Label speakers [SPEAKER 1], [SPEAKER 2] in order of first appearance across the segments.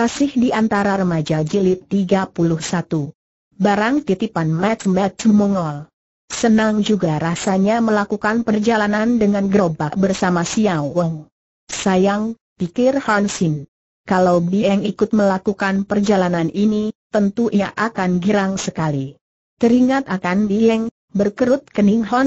[SPEAKER 1] Kasih di antara remaja jilid 31. Barang titipan match-match Mongol. Senang juga rasanya melakukan perjalanan dengan gerobak bersama Xiao Wong. Sayang, pikir Han Kalau Bieng ikut melakukan perjalanan ini, tentu ia akan girang sekali. Teringat akan Bieng, berkerut kening Han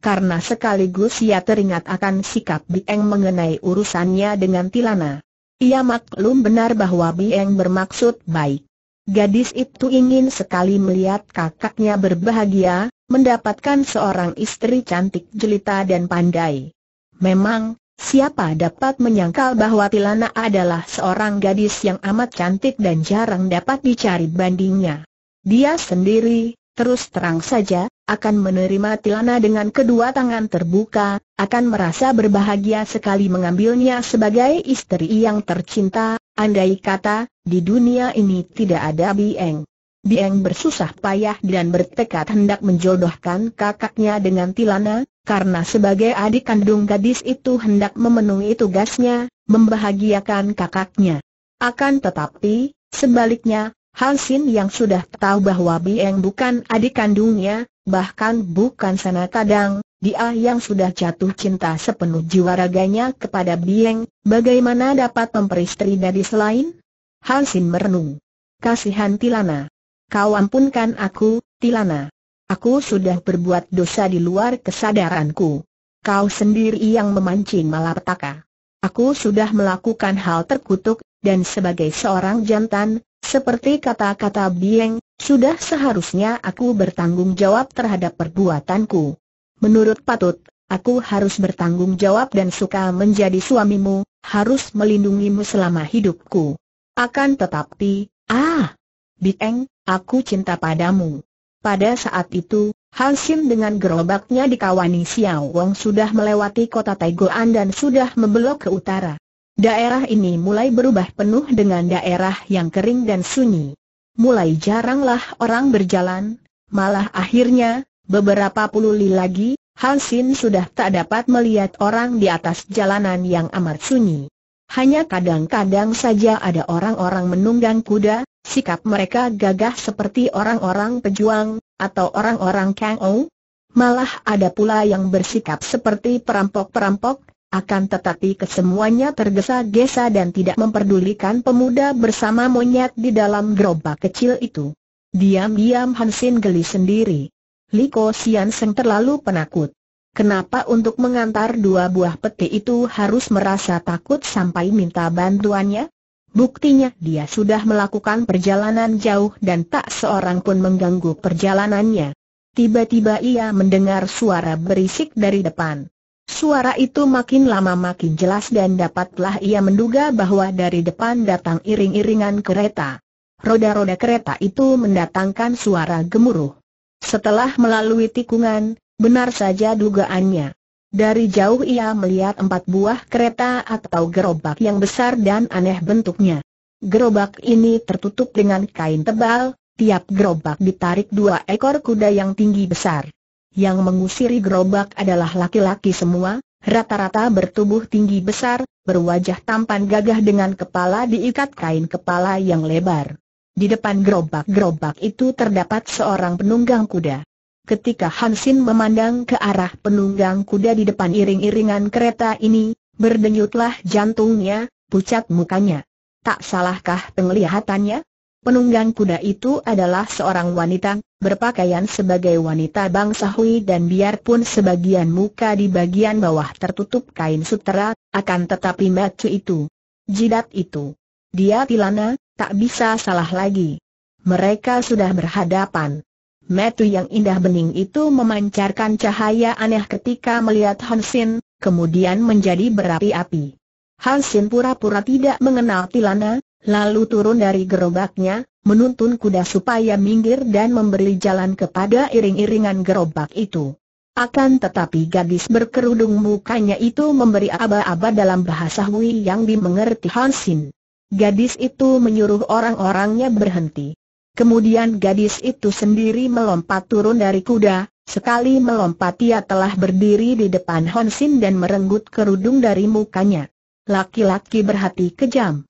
[SPEAKER 1] karena sekaligus ia teringat akan sikap Bieng mengenai urusannya dengan Tilana. Ia maklum benar bahwa Bieng bermaksud baik. Gadis itu ingin sekali melihat kakaknya berbahagia, mendapatkan seorang istri cantik jelita dan pandai. Memang, siapa dapat menyangkal bahwa Tilana adalah seorang gadis yang amat cantik dan jarang dapat dicari bandingnya. Dia sendiri, terus terang saja, akan menerima Tilana dengan kedua tangan terbuka, akan merasa berbahagia sekali mengambilnya sebagai istri yang tercinta, andai kata, di dunia ini tidak ada Bieng. Bieng bersusah payah dan bertekad hendak menjodohkan kakaknya dengan Tilana, karena sebagai adik kandung gadis itu hendak memenuhi tugasnya, membahagiakan kakaknya. Akan tetapi, sebaliknya, Sin yang sudah tahu bahwa Bieng bukan adik kandungnya, bahkan bukan sana kadang, dia yang sudah jatuh cinta sepenuh jiwa raganya kepada Bieng, bagaimana dapat memperistri gadis lain? Sin merenung. Kasihan Tilana. Kau ampunkan aku, Tilana. Aku sudah berbuat dosa di luar kesadaranku. Kau sendiri yang memancing malapetaka. Aku sudah melakukan hal terkutuk, dan sebagai seorang jantan, seperti kata-kata Bieng, sudah seharusnya aku bertanggung jawab terhadap perbuatanku. Menurut patut, aku harus bertanggung jawab dan suka menjadi suamimu, harus melindungimu selama hidupku. Akan tetapi, ah, Bieng, aku cinta padamu. Pada saat itu, Han dengan gerobaknya dikawani Xiao Wang sudah melewati kota Taigoan dan sudah membelok ke utara. Daerah ini mulai berubah penuh dengan daerah yang kering dan sunyi. Mulai jaranglah orang berjalan, malah akhirnya, beberapa puluh li lagi, Hansin sudah tak dapat melihat orang di atas jalanan yang amat sunyi. Hanya kadang-kadang saja ada orang-orang menunggang kuda, sikap mereka gagah seperti orang-orang pejuang, atau orang-orang kang Malah ada pula yang bersikap seperti perampok-perampok, akan tetapi kesemuanya tergesa-gesa dan tidak memperdulikan pemuda bersama monyet di dalam gerobak kecil itu. Diam-diam Hansin geli sendiri. Ko Sian Seng terlalu penakut. Kenapa untuk mengantar dua buah peti itu harus merasa takut sampai minta bantuannya? Buktinya dia sudah melakukan perjalanan jauh dan tak seorang pun mengganggu perjalanannya. Tiba-tiba ia mendengar suara berisik dari depan. Suara itu makin lama makin jelas dan dapatlah ia menduga bahwa dari depan datang iring-iringan kereta. Roda-roda kereta itu mendatangkan suara gemuruh. Setelah melalui tikungan, benar saja dugaannya. Dari jauh ia melihat empat buah kereta atau gerobak yang besar dan aneh bentuknya. Gerobak ini tertutup dengan kain tebal, tiap gerobak ditarik dua ekor kuda yang tinggi besar yang mengusiri gerobak adalah laki-laki semua, rata-rata bertubuh tinggi besar, berwajah tampan gagah dengan kepala diikat kain kepala yang lebar. Di depan gerobak-gerobak itu terdapat seorang penunggang kuda. Ketika Hansin memandang ke arah penunggang kuda di depan iring-iringan kereta ini, berdenyutlah jantungnya, pucat mukanya. Tak salahkah penglihatannya? Penunggang kuda itu adalah seorang wanita, berpakaian sebagai wanita bangsa Hui dan biarpun sebagian muka di bagian bawah tertutup kain sutera, akan tetapi macu itu, jidat itu, dia tilana, tak bisa salah lagi. Mereka sudah berhadapan. Metu yang indah bening itu memancarkan cahaya aneh ketika melihat Hansin, kemudian menjadi berapi-api. Hansin pura-pura tidak mengenal Tilana, lalu turun dari gerobaknya, menuntun kuda supaya minggir dan memberi jalan kepada iring-iringan gerobak itu. Akan tetapi gadis berkerudung mukanya itu memberi aba-aba dalam bahasa Hui yang dimengerti Hansin. Gadis itu menyuruh orang-orangnya berhenti. Kemudian gadis itu sendiri melompat turun dari kuda, sekali melompat ia telah berdiri di depan Hansin dan merenggut kerudung dari mukanya. Laki-laki berhati kejam.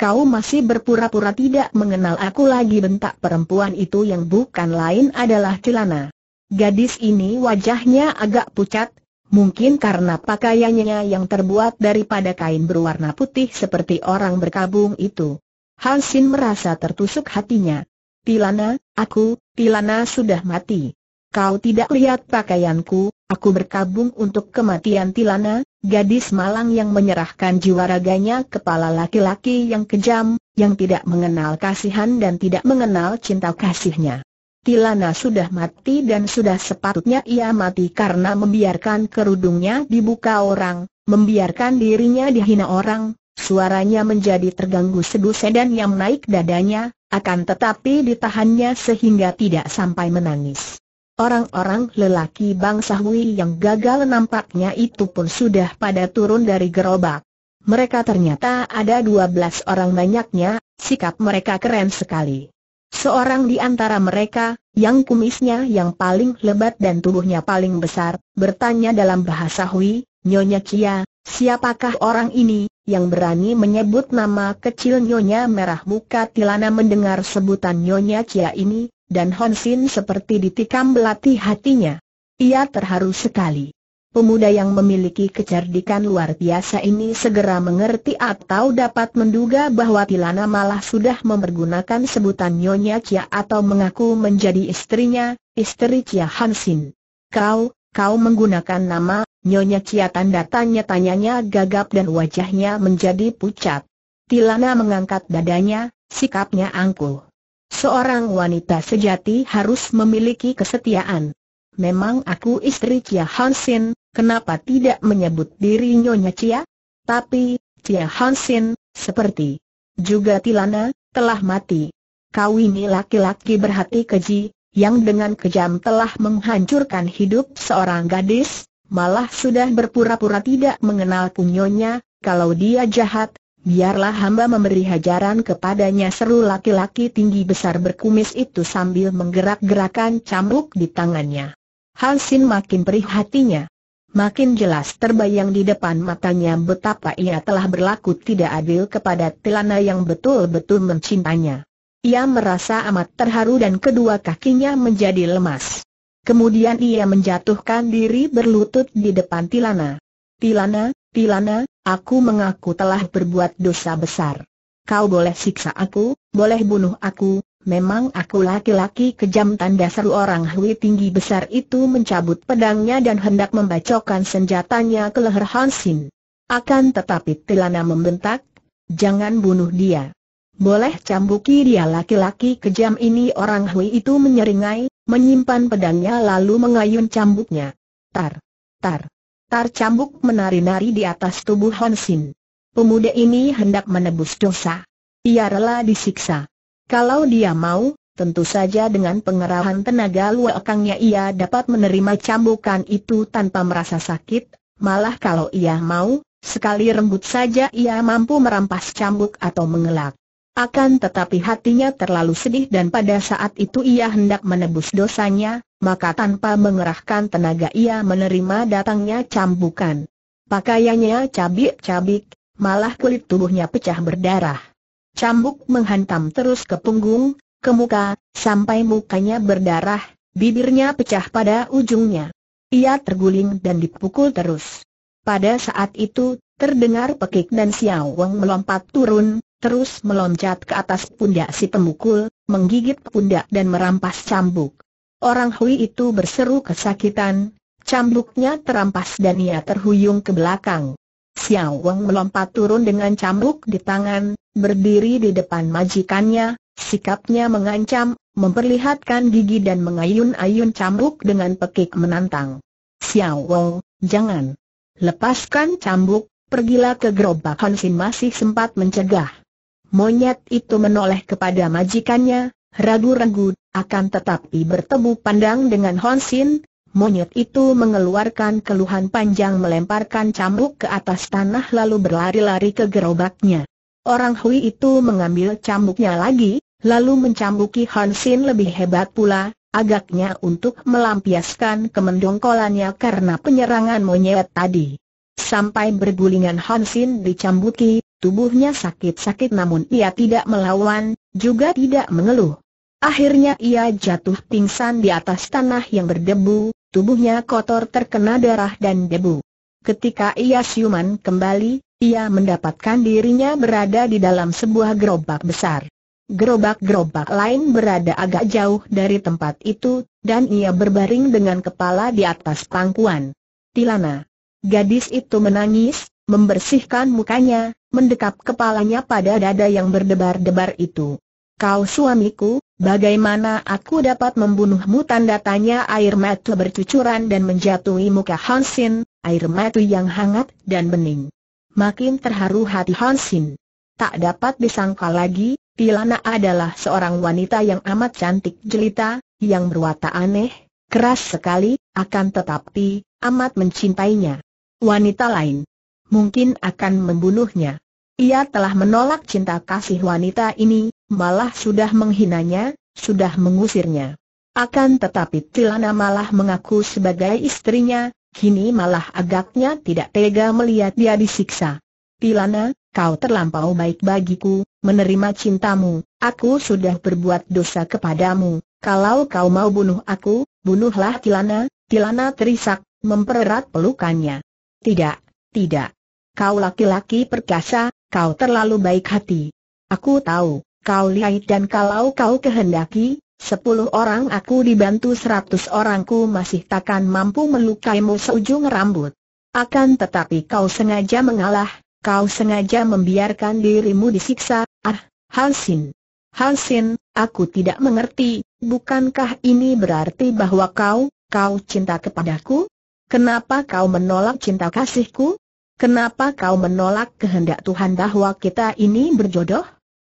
[SPEAKER 1] Kau masih berpura-pura tidak mengenal aku lagi bentak perempuan itu yang bukan lain adalah Celana. Gadis ini wajahnya agak pucat, mungkin karena pakaiannya yang terbuat daripada kain berwarna putih seperti orang berkabung itu. Hansin merasa tertusuk hatinya. Tilana, aku, Tilana sudah mati. Kau tidak lihat pakaianku, aku berkabung untuk kematian Tilana, Gadis malang yang menyerahkan jiwa raganya kepala laki-laki yang kejam, yang tidak mengenal kasihan dan tidak mengenal cinta kasihnya. Tilana sudah mati dan sudah sepatutnya ia mati karena membiarkan kerudungnya dibuka orang, membiarkan dirinya dihina orang, suaranya menjadi terganggu sedu sedan yang naik dadanya, akan tetapi ditahannya sehingga tidak sampai menangis. Orang-orang lelaki bangsa Hui yang gagal nampaknya itu pun sudah pada turun dari gerobak. Mereka ternyata ada 12 orang banyaknya, sikap mereka keren sekali. Seorang di antara mereka, yang kumisnya yang paling lebat dan tubuhnya paling besar, bertanya dalam bahasa Hui, Nyonya Kia, siapakah orang ini, yang berani menyebut nama kecil Nyonya Merah Muka Tilana mendengar sebutan Nyonya Kia ini, dan Sin seperti ditikam belati hatinya. Ia terharu sekali. Pemuda yang memiliki kecerdikan luar biasa ini segera mengerti atau dapat menduga bahwa Tilana malah sudah mempergunakan sebutan Nyonya Chia atau mengaku menjadi istrinya, istri Chia Hansin. Kau, kau menggunakan nama, Nyonya Chia tanda tanya-tanyanya gagap dan wajahnya menjadi pucat. Tilana mengangkat dadanya, sikapnya angkuh. Seorang wanita sejati harus memiliki kesetiaan. Memang aku istri Cia Hansin, kenapa tidak menyebut diri Nyonya Cia? Tapi, Cia Hansin, seperti juga Tilana, telah mati. Kau ini laki-laki berhati keji, yang dengan kejam telah menghancurkan hidup seorang gadis, malah sudah berpura-pura tidak mengenal punyonya, kalau dia jahat, Biarlah hamba memberi hajaran kepadanya seru laki-laki tinggi besar berkumis itu sambil menggerak-gerakan cambuk di tangannya. hal sin makin perih hatinya. Makin jelas terbayang di depan matanya betapa ia telah berlaku tidak adil kepada Tilana yang betul-betul mencintanya Ia merasa amat terharu dan kedua kakinya menjadi lemas. Kemudian ia menjatuhkan diri berlutut di depan Tilana. Tilana, Tilana, Aku mengaku telah berbuat dosa besar. Kau boleh siksa aku, boleh bunuh aku, memang aku laki-laki kejam tanda seru orang Hui tinggi besar itu mencabut pedangnya dan hendak membacokkan senjatanya ke leher Hansin. Akan tetapi Tilana membentak, jangan bunuh dia. Boleh cambuki dia laki-laki kejam ini orang Hui itu menyeringai, menyimpan pedangnya lalu mengayun cambuknya. Tar, tar, Tar cambuk menari-nari di atas tubuh Honsin. Pemuda ini hendak menebus dosa. Ia rela disiksa. Kalau dia mau, tentu saja dengan pengerahan tenaga luakangnya ia dapat menerima cambukan itu tanpa merasa sakit, malah kalau ia mau, sekali rembut saja ia mampu merampas cambuk atau mengelak. Akan tetapi hatinya terlalu sedih dan pada saat itu ia hendak menebus dosanya, maka tanpa mengerahkan tenaga ia menerima datangnya cambukan. Pakaiannya cabik-cabik, malah kulit tubuhnya pecah berdarah. Cambuk menghantam terus ke punggung, ke muka, sampai mukanya berdarah, bibirnya pecah pada ujungnya. Ia terguling dan dipukul terus. Pada saat itu, terdengar pekik dan Xiao Wang melompat turun, terus meloncat ke atas pundak si pemukul, menggigit pundak dan merampas cambuk. Orang Hui itu berseru kesakitan, cambuknya terampas dan ia terhuyung ke belakang. Xiao Wang melompat turun dengan cambuk di tangan, berdiri di depan majikannya, sikapnya mengancam, memperlihatkan gigi dan mengayun-ayun cambuk dengan pekik menantang. Xiao Wang, jangan. Lepaskan cambuk, pergilah ke gerobak Hansin masih sempat mencegah. Monyet itu menoleh kepada majikannya, ragu-ragu, akan tetapi bertemu pandang dengan Hon monyet itu mengeluarkan keluhan panjang melemparkan cambuk ke atas tanah lalu berlari-lari ke gerobaknya. Orang Hui itu mengambil cambuknya lagi, lalu mencambuki Hon lebih hebat pula, agaknya untuk melampiaskan kemendongkolannya karena penyerangan monyet tadi. Sampai bergulingan Hansin dicambuki, tubuhnya sakit-sakit namun ia tidak melawan, juga tidak mengeluh. Akhirnya ia jatuh pingsan di atas tanah yang berdebu, tubuhnya kotor terkena darah dan debu. Ketika ia siuman kembali, ia mendapatkan dirinya berada di dalam sebuah gerobak besar. Gerobak-gerobak lain berada agak jauh dari tempat itu, dan ia berbaring dengan kepala di atas pangkuan. Tilana. Gadis itu menangis, membersihkan mukanya, mendekap kepalanya pada dada yang berdebar-debar itu. Kau suamiku, bagaimana aku dapat membunuhmu? Tanda tanya air mata bercucuran dan menjatuhi muka Hansin, air mata yang hangat dan bening. Makin terharu hati Hansin. Tak dapat disangka lagi, Tilana adalah seorang wanita yang amat cantik jelita, yang berwata aneh, keras sekali, akan tetapi, amat mencintainya. Wanita lain mungkin akan membunuhnya. Ia telah menolak cinta kasih wanita ini, malah sudah menghinanya, sudah mengusirnya. Akan tetapi Tilana malah mengaku sebagai istrinya, kini malah agaknya tidak tega melihat dia disiksa. Tilana, kau terlampau baik bagiku, menerima cintamu, aku sudah berbuat dosa kepadamu, kalau kau mau bunuh aku, bunuhlah Tilana, Tilana terisak, mempererat pelukannya. Tidak, tidak, Kau laki-laki perkasa, kau terlalu baik hati. Aku tahu, kau lihat dan kalau kau kehendaki, sepuluh orang aku dibantu seratus orangku masih takkan mampu melukaimu seujung rambut. Akan tetapi kau sengaja mengalah, kau sengaja membiarkan dirimu disiksa, ah, Halsin, Halsin, aku tidak mengerti, bukankah ini berarti bahwa kau, kau cinta kepadaku? Kenapa kau menolak cinta kasihku? Kenapa kau menolak kehendak Tuhan bahwa kita ini berjodoh?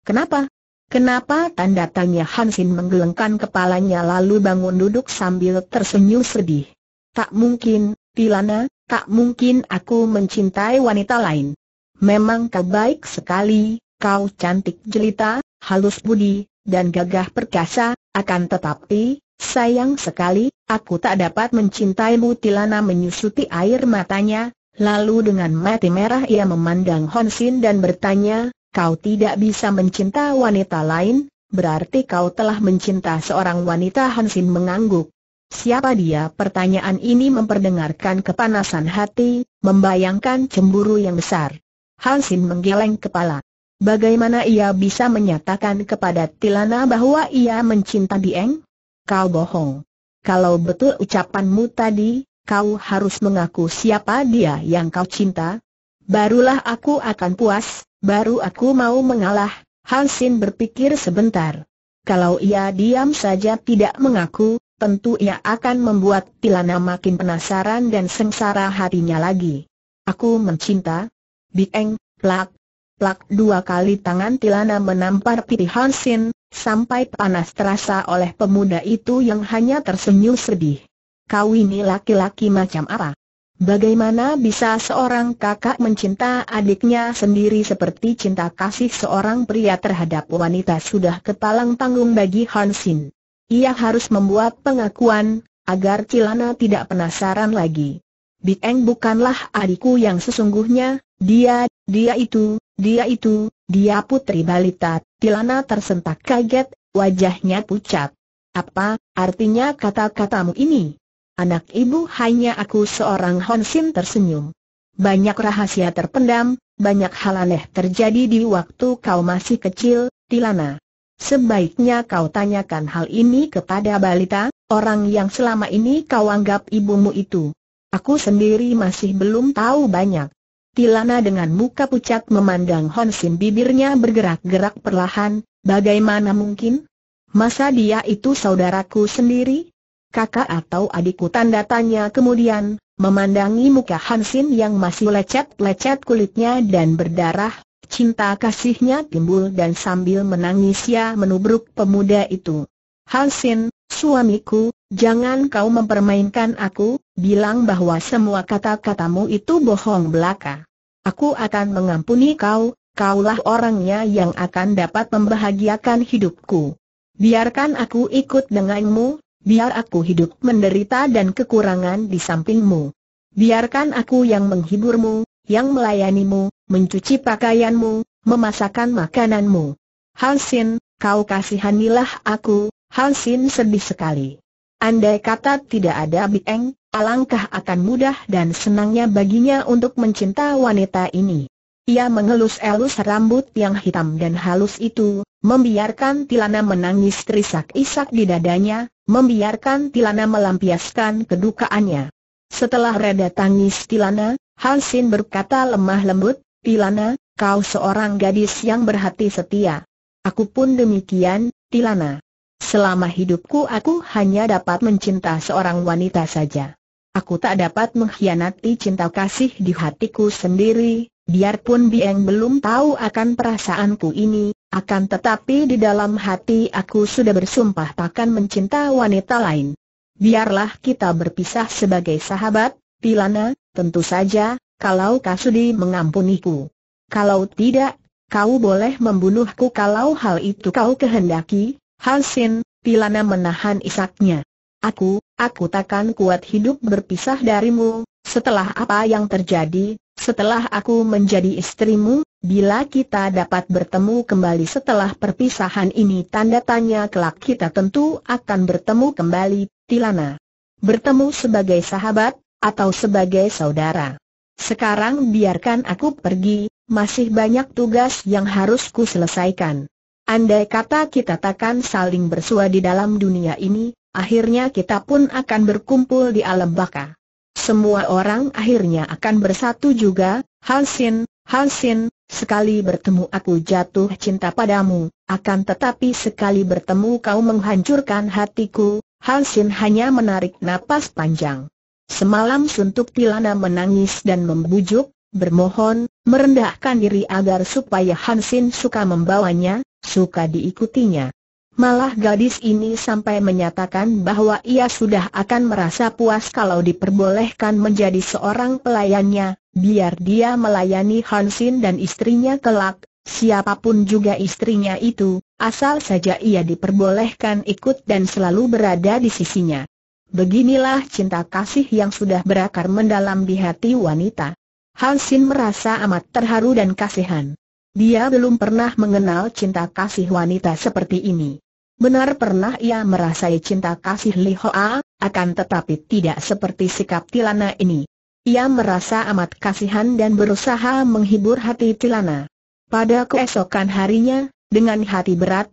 [SPEAKER 1] Kenapa? Kenapa tanda tanya Hansin menggelengkan kepalanya lalu bangun duduk sambil tersenyum sedih. Tak mungkin, Tilana, tak mungkin aku mencintai wanita lain. Memang kau baik sekali, kau cantik jelita, halus budi, dan gagah perkasa, akan tetapi, sayang sekali, aku tak dapat mencintaimu Tilana menyusuti air matanya, Lalu dengan mati merah ia memandang Hon Sin dan bertanya, kau tidak bisa mencinta wanita lain, berarti kau telah mencinta seorang wanita Hon Sin mengangguk. Siapa dia? Pertanyaan ini memperdengarkan kepanasan hati, membayangkan cemburu yang besar. Hansin menggeleng kepala. Bagaimana ia bisa menyatakan kepada Tilana bahwa ia mencinta Dieng? Kau bohong. Kalau betul ucapanmu tadi, kau harus mengaku siapa dia yang kau cinta. Barulah aku akan puas, baru aku mau mengalah, Hansin berpikir sebentar. Kalau ia diam saja tidak mengaku, tentu ia akan membuat Tilana makin penasaran dan sengsara hatinya lagi. Aku mencinta. Bieng, plak. Plak dua kali tangan Tilana menampar pipi Hansin, sampai panas terasa oleh pemuda itu yang hanya tersenyum sedih kau ini laki-laki macam apa? Bagaimana bisa seorang kakak mencinta adiknya sendiri seperti cinta kasih seorang pria terhadap wanita sudah kepalang tanggung bagi Hansin. Ia harus membuat pengakuan, agar Cilana tidak penasaran lagi. Big bukanlah adikku yang sesungguhnya, dia, dia itu, dia itu, dia putri balita. Cilana tersentak kaget, wajahnya pucat. Apa, artinya kata-katamu ini? Anak ibu hanya aku seorang Honsin tersenyum. Banyak rahasia terpendam, banyak hal aneh terjadi di waktu kau masih kecil, Tilana. Sebaiknya kau tanyakan hal ini kepada balita, orang yang selama ini kau anggap ibumu itu. Aku sendiri masih belum tahu banyak. Tilana dengan muka pucat memandang Honsin bibirnya bergerak-gerak perlahan, bagaimana mungkin? Masa dia itu saudaraku sendiri? kakak atau adikku tanda tanya kemudian, memandangi muka Hansin yang masih lecet-lecet kulitnya dan berdarah, cinta kasihnya timbul dan sambil menangis ia menubruk pemuda itu. Hansin, suamiku, jangan kau mempermainkan aku, bilang bahwa semua kata-katamu itu bohong belaka. Aku akan mengampuni kau, kaulah orangnya yang akan dapat membahagiakan hidupku. Biarkan aku ikut denganmu, biar aku hidup menderita dan kekurangan di sampingmu. Biarkan aku yang menghiburmu, yang melayanimu, mencuci pakaianmu, memasakkan makananmu. Halsin, kau kasihanilah aku, Halsin sedih sekali. Andai kata tidak ada Bieng, alangkah akan mudah dan senangnya baginya untuk mencinta wanita ini. Ia mengelus-elus rambut yang hitam dan halus itu, membiarkan Tilana menangis terisak-isak di dadanya, membiarkan Tilana melampiaskan kedukaannya. Setelah reda tangis Tilana, Hansin berkata lemah lembut, Tilana, kau seorang gadis yang berhati setia. Aku pun demikian, Tilana. Selama hidupku aku hanya dapat mencinta seorang wanita saja. Aku tak dapat mengkhianati cinta kasih di hatiku sendiri, biarpun Bieng belum tahu akan perasaanku ini, akan tetapi di dalam hati aku sudah bersumpah takkan mencinta wanita lain. Biarlah kita berpisah sebagai sahabat, Pilana, tentu saja, kalau Kasudi mengampuniku. Kalau tidak, kau boleh membunuhku kalau hal itu kau kehendaki, Halsin, Pilana menahan isaknya. Aku, aku takkan kuat hidup berpisah darimu, setelah apa yang terjadi, setelah aku menjadi istrimu, bila kita dapat bertemu kembali setelah perpisahan ini tanda tanya kelak kita tentu akan bertemu kembali, Tilana. Bertemu sebagai sahabat, atau sebagai saudara. Sekarang biarkan aku pergi, masih banyak tugas yang harus ku selesaikan. Andai kata kita takkan saling bersua di dalam dunia ini, akhirnya kita pun akan berkumpul di alam baka. Semua orang akhirnya akan bersatu juga, Hansin, Hansin, sekali bertemu aku jatuh cinta padamu, akan tetapi sekali bertemu kau menghancurkan hatiku, Hansin hanya menarik napas panjang. Semalam suntuk Tilana menangis dan membujuk, bermohon, merendahkan diri agar supaya Hansin suka membawanya, suka diikutinya. Malah gadis ini sampai menyatakan bahwa ia sudah akan merasa puas kalau diperbolehkan menjadi seorang pelayannya, biar dia melayani Hansin dan istrinya kelak, siapapun juga istrinya itu, asal saja ia diperbolehkan ikut dan selalu berada di sisinya. Beginilah cinta kasih yang sudah berakar mendalam di hati wanita. Hansin merasa amat terharu dan kasihan. Dia belum pernah mengenal cinta kasih wanita seperti ini. Benar pernah ia merasai cinta kasih Li Hoa, akan tetapi tidak seperti sikap Tilana ini. Ia merasa amat kasihan dan berusaha menghibur hati Tilana. Pada keesokan harinya, dengan hati berat,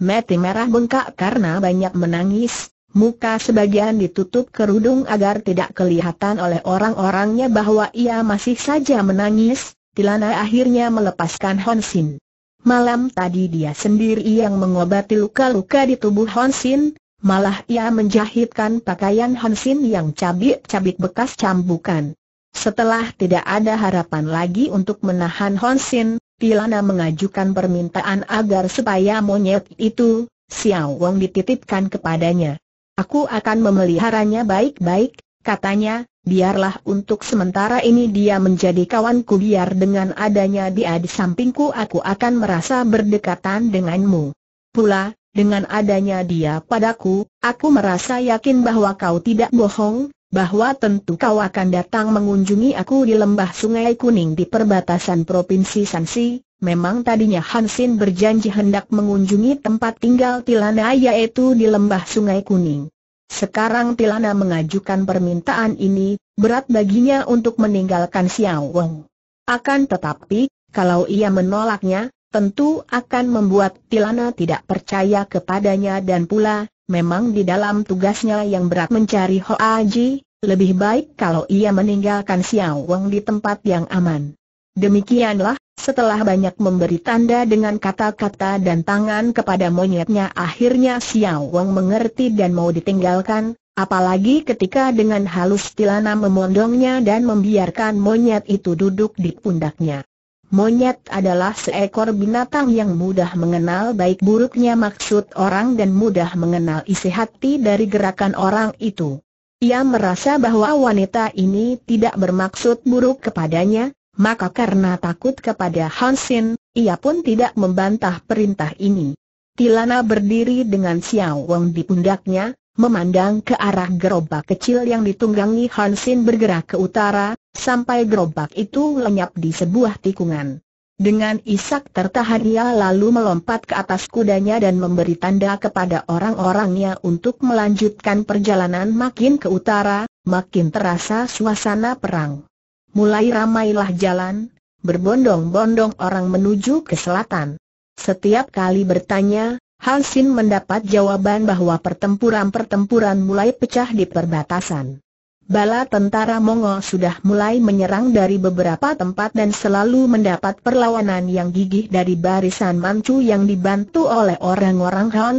[SPEAKER 1] Mati merah bengkak karena banyak menangis, muka sebagian ditutup kerudung agar tidak kelihatan oleh orang-orangnya bahwa ia masih saja menangis, Tilana akhirnya melepaskan Honsin. Malam tadi dia sendiri yang mengobati luka-luka di tubuh Honsin, malah ia menjahitkan pakaian Honsin yang cabik-cabik bekas cambukan. Setelah tidak ada harapan lagi untuk menahan Honsin, Tilana mengajukan permintaan agar supaya monyet itu, Xiao Wong dititipkan kepadanya. Aku akan memeliharanya baik-baik, katanya, biarlah untuk sementara ini dia menjadi kawanku biar dengan adanya dia di sampingku aku akan merasa berdekatan denganmu. Pula, dengan adanya dia padaku, aku merasa yakin bahwa kau tidak bohong, bahwa tentu kau akan datang mengunjungi aku di lembah sungai kuning di perbatasan Provinsi Sansi. Memang tadinya Hansin berjanji hendak mengunjungi tempat tinggal Tilana yaitu di lembah sungai kuning. Sekarang Tilana mengajukan permintaan ini, berat baginya untuk meninggalkan Xiao Wong. Akan tetapi, kalau ia menolaknya, tentu akan membuat Tilana tidak percaya kepadanya dan pula, memang di dalam tugasnya yang berat mencari Ho Ji, lebih baik kalau ia meninggalkan Xiao Wong di tempat yang aman. Demikianlah, setelah banyak memberi tanda dengan kata-kata dan tangan kepada monyetnya akhirnya Xiao Wang mengerti dan mau ditinggalkan, apalagi ketika dengan halus Tilana memondongnya dan membiarkan monyet itu duduk di pundaknya. Monyet adalah seekor binatang yang mudah mengenal baik buruknya maksud orang dan mudah mengenal isi hati dari gerakan orang itu. Ia merasa bahwa wanita ini tidak bermaksud buruk kepadanya, maka karena takut kepada Hansin, ia pun tidak membantah perintah ini. Tilana berdiri dengan Xiao Wang di pundaknya, memandang ke arah gerobak kecil yang ditunggangi Hansin bergerak ke utara, sampai gerobak itu lenyap di sebuah tikungan. Dengan isak tertahan ia lalu melompat ke atas kudanya dan memberi tanda kepada orang-orangnya untuk melanjutkan perjalanan makin ke utara, makin terasa suasana perang. Mulai ramailah jalan, berbondong-bondong orang menuju ke selatan. Setiap kali bertanya, Hansin mendapat jawaban bahwa pertempuran-pertempuran mulai pecah di perbatasan. Bala tentara Mongol sudah mulai menyerang dari beberapa tempat dan selalu mendapat perlawanan yang gigih dari barisan Manchu yang dibantu oleh orang-orang Han.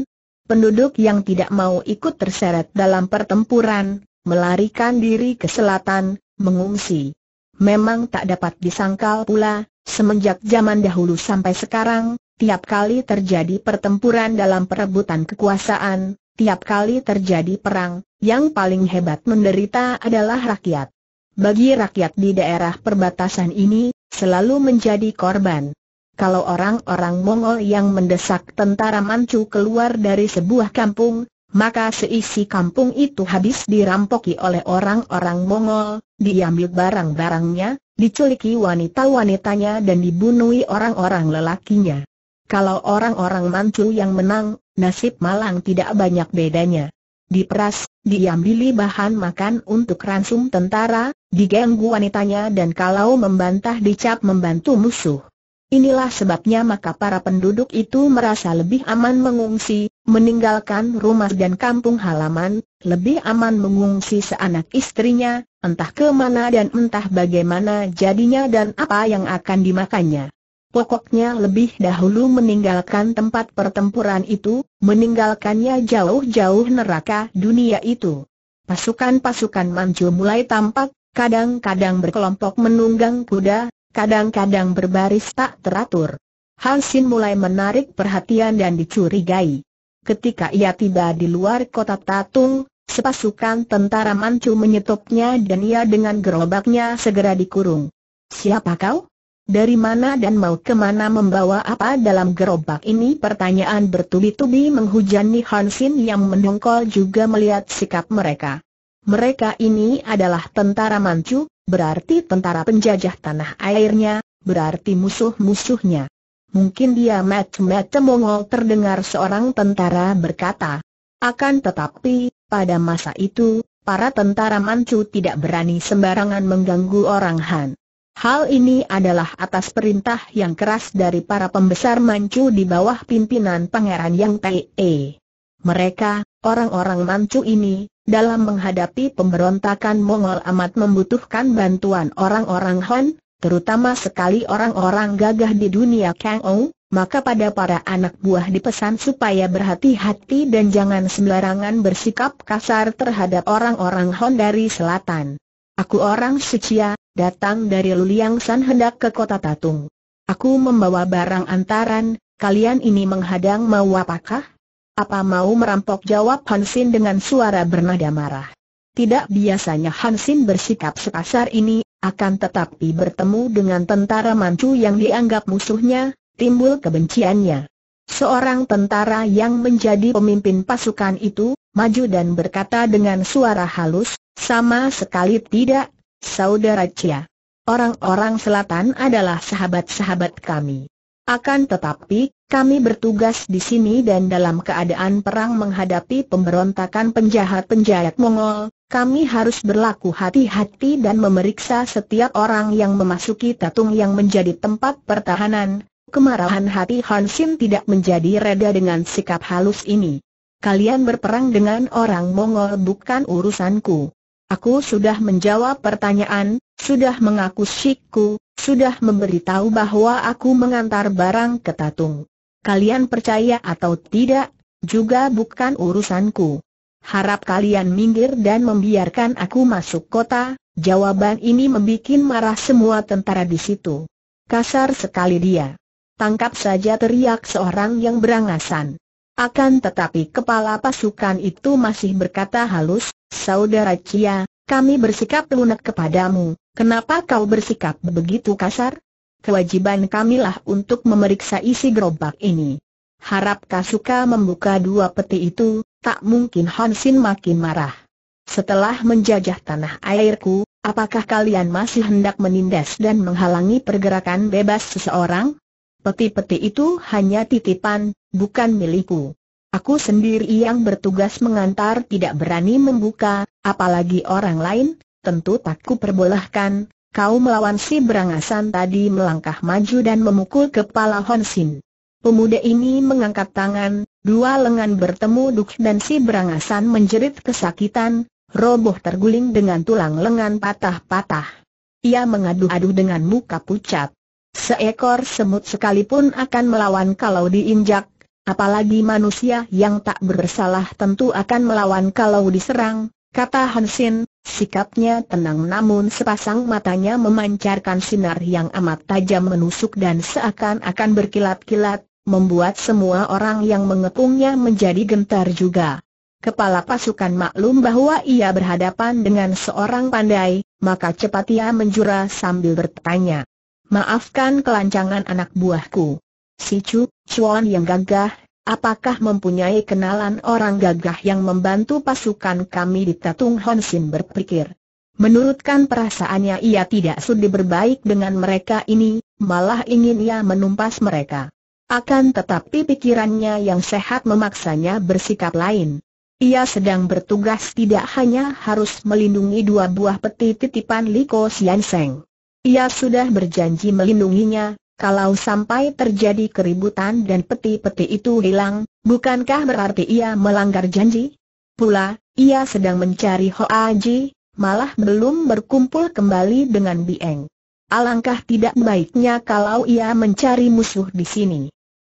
[SPEAKER 1] Penduduk yang tidak mau ikut terseret dalam pertempuran, melarikan diri ke selatan, mengungsi. Memang tak dapat disangkal pula, semenjak zaman dahulu sampai sekarang, tiap kali terjadi pertempuran dalam perebutan kekuasaan, tiap kali terjadi perang, yang paling hebat menderita adalah rakyat. Bagi rakyat di daerah perbatasan ini, selalu menjadi korban. Kalau orang-orang Mongol yang mendesak tentara Manchu keluar dari sebuah kampung, maka seisi kampung itu habis dirampoki oleh orang-orang Mongol, diambil barang-barangnya, diculiki wanita-wanitanya dan dibunuhi orang-orang lelakinya. Kalau orang-orang Manchu yang menang, nasib Malang tidak banyak bedanya. Diperas, diambil bahan makan untuk ransum tentara, diganggu wanitanya dan kalau membantah dicap membantu musuh. Inilah sebabnya maka para penduduk itu merasa lebih aman mengungsi, Meninggalkan rumah dan kampung halaman, lebih aman mengungsi seanak istrinya, entah kemana dan entah bagaimana jadinya dan apa yang akan dimakannya. Pokoknya lebih dahulu meninggalkan tempat pertempuran itu, meninggalkannya jauh-jauh neraka dunia itu. Pasukan-pasukan manju mulai tampak, kadang-kadang berkelompok menunggang kuda, kadang-kadang berbaris tak teratur. Hansin mulai menarik perhatian dan dicurigai. Ketika ia tiba di luar kota Tatung, sepasukan tentara Manchu menyetopnya dan ia dengan gerobaknya segera dikurung. Siapa kau? Dari mana dan mau kemana membawa apa dalam gerobak ini? Pertanyaan bertubi-tubi menghujani Hansin yang mendongkol juga melihat sikap mereka. Mereka ini adalah tentara Manchu, berarti tentara penjajah tanah airnya, berarti musuh-musuhnya mungkin dia macam mata Mongol terdengar seorang tentara berkata. Akan tetapi, pada masa itu, para tentara Manchu tidak berani sembarangan mengganggu orang Han. Hal ini adalah atas perintah yang keras dari para pembesar Manchu di bawah pimpinan Pangeran Yang Te. Mereka, orang-orang Manchu ini, dalam menghadapi pemberontakan Mongol amat membutuhkan bantuan orang-orang Han, terutama sekali orang-orang gagah di dunia Kang Ong, maka pada para anak buah dipesan supaya berhati-hati dan jangan sembarangan bersikap kasar terhadap orang-orang Hon dari selatan. Aku orang Sucia, datang dari Luliang San hendak ke kota Tatung. Aku membawa barang antaran, kalian ini menghadang mau apakah? Apa mau merampok jawab Hansin dengan suara bernada marah. Tidak biasanya Hansin bersikap sekasar ini, akan tetapi bertemu dengan tentara Manchu yang dianggap musuhnya, timbul kebenciannya. Seorang tentara yang menjadi pemimpin pasukan itu, maju dan berkata dengan suara halus, sama sekali tidak, Saudara Cia. Orang-orang selatan adalah sahabat-sahabat kami. Akan tetapi, kami bertugas di sini dan dalam keadaan perang menghadapi pemberontakan penjahat-penjahat Mongol, kami harus berlaku hati-hati dan memeriksa setiap orang yang memasuki tatung yang menjadi tempat pertahanan. Kemarahan hati Hansin tidak menjadi reda dengan sikap halus ini. Kalian berperang dengan orang Mongol bukan urusanku. Aku sudah menjawab pertanyaan, sudah mengaku Shiku, sudah memberitahu bahwa aku mengantar barang ke Tatung. Kalian percaya atau tidak, juga bukan urusanku. Harap kalian minggir dan membiarkan aku masuk kota, jawaban ini membuat marah semua tentara di situ. Kasar sekali dia. Tangkap saja teriak seorang yang berangasan. Akan tetapi kepala pasukan itu masih berkata halus, Saudara Cia, kami bersikap lunak kepadamu, Kenapa kau bersikap begitu kasar? Kewajiban kamilah untuk memeriksa isi gerobak ini. Harap Kasuka membuka dua peti itu, tak mungkin Hansin makin marah. Setelah menjajah tanah airku, apakah kalian masih hendak menindas dan menghalangi pergerakan bebas seseorang? Peti-peti itu hanya titipan, bukan milikku. Aku sendiri yang bertugas mengantar tidak berani membuka, apalagi orang lain, tentu tak perbolehkan. kau melawan si berangasan tadi melangkah maju dan memukul kepala Hon Pemuda ini mengangkat tangan, dua lengan bertemu duk dan si berangasan menjerit kesakitan, roboh terguling dengan tulang lengan patah-patah. Ia mengadu-adu dengan muka pucat. Seekor semut sekalipun akan melawan kalau diinjak, apalagi manusia yang tak bersalah tentu akan melawan kalau diserang, kata Hansin, Sikapnya tenang namun sepasang matanya memancarkan sinar yang amat tajam menusuk dan seakan-akan berkilat-kilat, membuat semua orang yang mengepungnya menjadi gentar juga. Kepala pasukan maklum bahwa ia berhadapan dengan seorang pandai, maka cepat ia menjura sambil bertanya. Maafkan kelancangan anak buahku. Si Chu, Chuan yang gagah, Apakah mempunyai kenalan orang gagah yang membantu pasukan kami di Tatung Hon berpikir. Menurutkan perasaannya ia tidak sudi berbaik dengan mereka ini, malah ingin ia menumpas mereka. Akan tetapi pikirannya yang sehat memaksanya bersikap lain. Ia sedang bertugas tidak hanya harus melindungi dua buah peti titipan Liko Sian Ia sudah berjanji melindunginya, kalau sampai terjadi keributan dan peti-peti itu hilang, bukankah berarti ia melanggar janji? Pula, ia sedang mencari Hoa Ji, malah belum berkumpul kembali dengan Bieng. Alangkah tidak baiknya kalau ia mencari musuh di sini.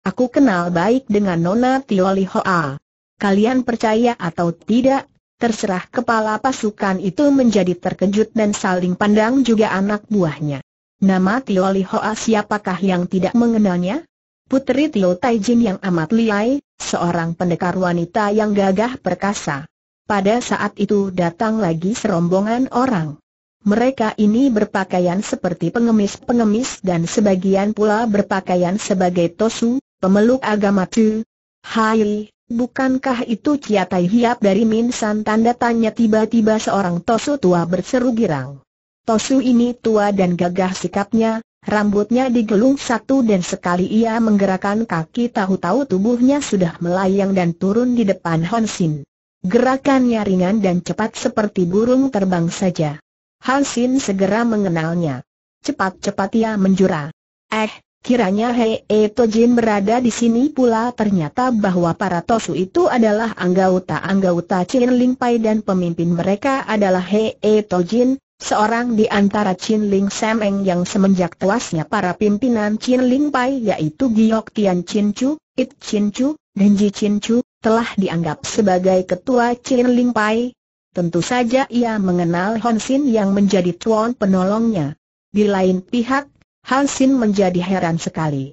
[SPEAKER 1] Aku kenal baik dengan Nona Tioli Hoa. Kalian percaya atau tidak, terserah kepala pasukan itu menjadi terkejut dan saling pandang juga anak buahnya. Nama Tio Li Hoa siapakah yang tidak mengenalnya? Putri Tio Tai Jin yang amat liai, seorang pendekar wanita yang gagah perkasa. Pada saat itu datang lagi serombongan orang. Mereka ini berpakaian seperti pengemis-pengemis dan sebagian pula berpakaian sebagai tosu, pemeluk agama Tu. Hai, bukankah itu Tai Hiap dari Minsan? Tanda tanya tiba-tiba seorang tosu tua berseru girang. Tosu ini tua dan gagah sikapnya, rambutnya digelung satu dan sekali ia menggerakkan kaki tahu-tahu tubuhnya sudah melayang dan turun di depan Hansin. Gerakannya ringan dan cepat seperti burung terbang saja. Hansin segera mengenalnya. Cepat-cepat ia menjura. Eh, Kiranya Hei Tojin berada di sini pula ternyata bahwa para Tosu itu adalah anggota-anggota Chin Ling Pai dan pemimpin mereka adalah Hei Tojin, Seorang di antara Chin Ling Semeng yang semenjak tuasnya para pimpinan Chin Ling Pai yaitu Giok Tian Chin Chu, It Chin Chu, dan Ji Chin Chu, telah dianggap sebagai ketua Chin Ling Pai. Tentu saja ia mengenal Hon Sin yang menjadi tuan penolongnya. Di lain pihak, Hon Sin menjadi heran sekali.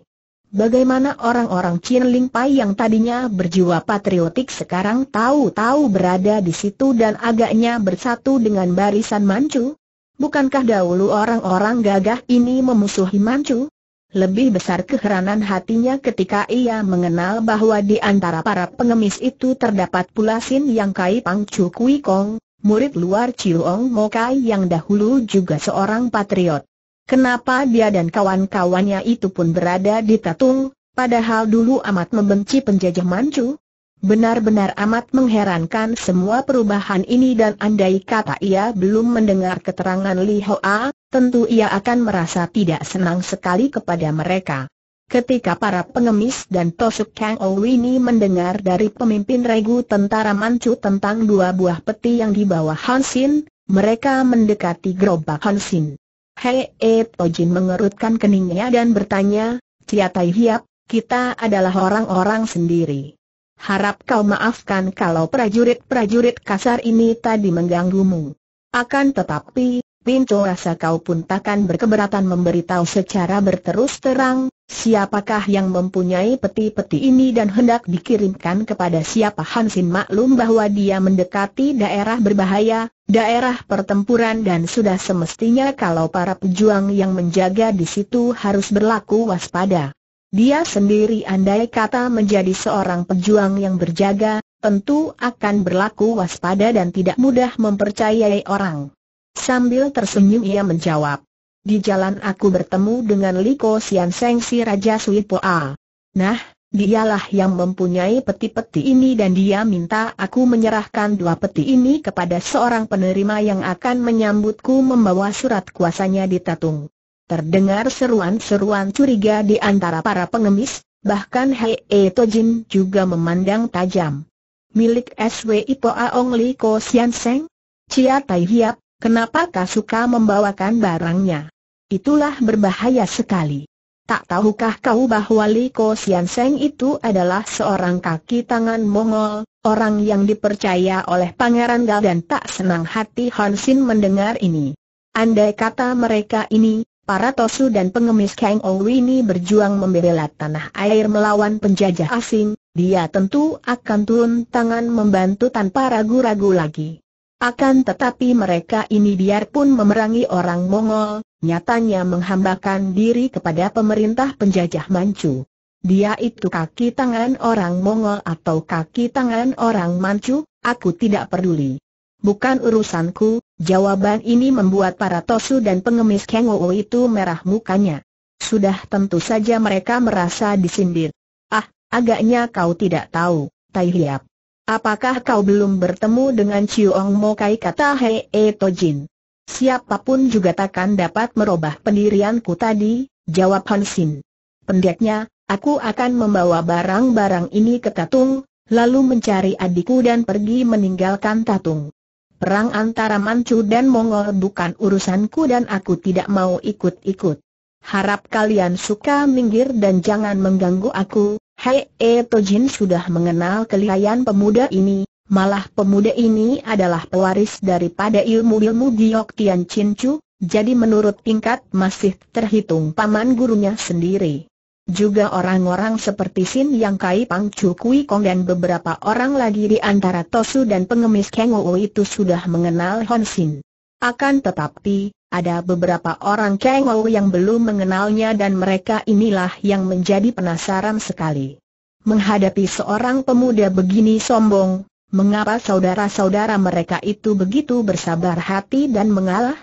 [SPEAKER 1] Bagaimana orang-orang Chin Ling Pai yang tadinya berjiwa patriotik sekarang tahu-tahu berada di situ dan agaknya bersatu dengan barisan Manchu? Bukankah dahulu orang-orang gagah ini memusuhi Manchu? Lebih besar keheranan hatinya ketika ia mengenal bahwa di antara para pengemis itu terdapat pula Sin Yang Kai Pang Chu Kui Kong, murid luar Chiu Ong Mo Kai yang dahulu juga seorang patriot. Kenapa dia dan kawan-kawannya itu pun berada di Tatung, padahal dulu amat membenci penjajah Manchu? Benar-benar amat mengherankan semua perubahan ini dan andai kata ia belum mendengar keterangan Li Hoa, tentu ia akan merasa tidak senang sekali kepada mereka. Ketika para pengemis dan Tosuk Kang Owini mendengar dari pemimpin regu tentara Manchu tentang dua buah peti yang dibawa Hansin, mereka mendekati gerobak Hansin. Hei e, Tojin mengerutkan keningnya dan bertanya, Ciatai Hiap, kita adalah orang-orang sendiri harap kau maafkan kalau prajurit-prajurit kasar ini tadi mengganggumu. Akan tetapi, Pinco rasa kau pun takkan berkeberatan memberitahu secara berterus terang, siapakah yang mempunyai peti-peti ini dan hendak dikirimkan kepada siapa Hansin maklum bahwa dia mendekati daerah berbahaya, daerah pertempuran dan sudah semestinya kalau para pejuang yang menjaga di situ harus berlaku waspada. Dia sendiri andai kata menjadi seorang pejuang yang berjaga, tentu akan berlaku waspada dan tidak mudah mempercayai orang. Sambil tersenyum ia menjawab, di jalan aku bertemu dengan Liko Sian Seng si Raja Sui Poa. Nah, dialah yang mempunyai peti-peti ini dan dia minta aku menyerahkan dua peti ini kepada seorang penerima yang akan menyambutku membawa surat kuasanya di Tatung. Terdengar seruan-seruan curiga di antara para pengemis, bahkan Hei e Tojin juga memandang tajam. Milik SWI Aong Li Ko Sian Seng? Cia Tai Hiap, kenapakah suka membawakan barangnya? Itulah berbahaya sekali. Tak tahukah kau bahwa Li Ko Sian Seng itu adalah seorang kaki tangan Mongol, orang yang dipercaya oleh Pangeran Gal dan tak senang hati Hansin mendengar ini. Andai kata mereka ini, para Tosu dan pengemis Kang Owini berjuang membela tanah air melawan penjajah asing, dia tentu akan turun tangan membantu tanpa ragu-ragu lagi. Akan tetapi mereka ini biarpun memerangi orang Mongol, nyatanya menghambakan diri kepada pemerintah penjajah Manchu. Dia itu kaki tangan orang Mongol atau kaki tangan orang Manchu, aku tidak peduli. Bukan urusanku, Jawaban ini membuat para tosu dan pengemis Kengowo itu merah mukanya. Sudah tentu saja mereka merasa disindir. Ah, agaknya kau tidak tahu, Tai Hiap. Apakah kau belum bertemu dengan Chiong Mo? kata Hei e Tojin? Siapapun juga takkan dapat merubah pendirianku tadi, jawab Hansin. Pendeknya, aku akan membawa barang-barang ini ke Tatung, lalu mencari adikku dan pergi meninggalkan Tatung. Perang antara Manchu dan Mongol bukan urusanku dan aku tidak mau ikut-ikut. Harap kalian suka minggir dan jangan mengganggu aku. Hei e Tojin sudah mengenal kelihayan pemuda ini, malah pemuda ini adalah pewaris daripada ilmu-ilmu Giok Tian Chin Chu, jadi menurut tingkat masih terhitung paman gurunya sendiri. Juga orang-orang seperti Sin Yang Kai Pang Chu Kui Kong dan beberapa orang lagi di antara Tosu dan pengemis Kang Wu itu sudah mengenal Hon Sin. Akan tetapi, ada beberapa orang Kang Wu yang belum mengenalnya dan mereka inilah yang menjadi penasaran sekali. Menghadapi seorang pemuda begini sombong, mengapa saudara-saudara mereka itu begitu bersabar hati dan mengalah?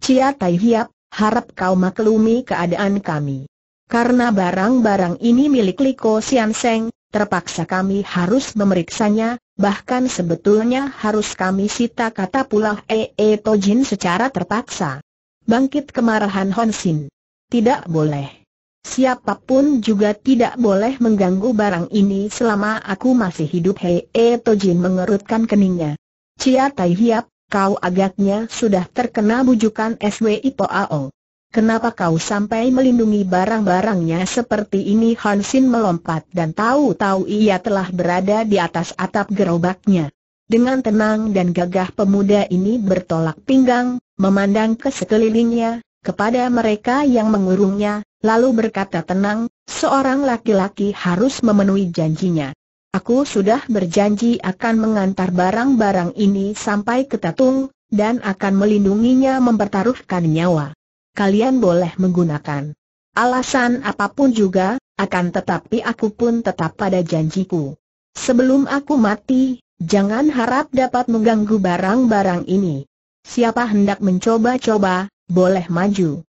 [SPEAKER 1] Cia Tai Hiap, harap kau maklumi keadaan kami. Karena barang-barang ini milik Liko Sian Seng, terpaksa kami harus memeriksanya, bahkan sebetulnya harus kami sita kata pula E.E. E. Tojin secara terpaksa. Bangkit kemarahan Hon Sin. Tidak boleh. Siapapun juga tidak boleh mengganggu barang ini selama aku masih hidup Hei E Tojin mengerutkan keningnya. Cia Tai Hiap, kau agaknya sudah terkena bujukan SWI Po Aong Kenapa kau sampai melindungi barang-barangnya seperti ini? Hansin melompat dan tahu-tahu ia telah berada di atas atap gerobaknya. Dengan tenang dan gagah pemuda ini bertolak pinggang, memandang ke sekelilingnya, kepada mereka yang mengurungnya, lalu berkata tenang, seorang laki-laki harus memenuhi janjinya. Aku sudah berjanji akan mengantar barang-barang ini sampai ke Tatung, dan akan melindunginya mempertaruhkan nyawa kalian boleh menggunakan alasan apapun juga, akan tetapi aku pun tetap pada janjiku. Sebelum aku mati, jangan harap dapat mengganggu barang-barang ini. Siapa hendak mencoba-coba, boleh maju.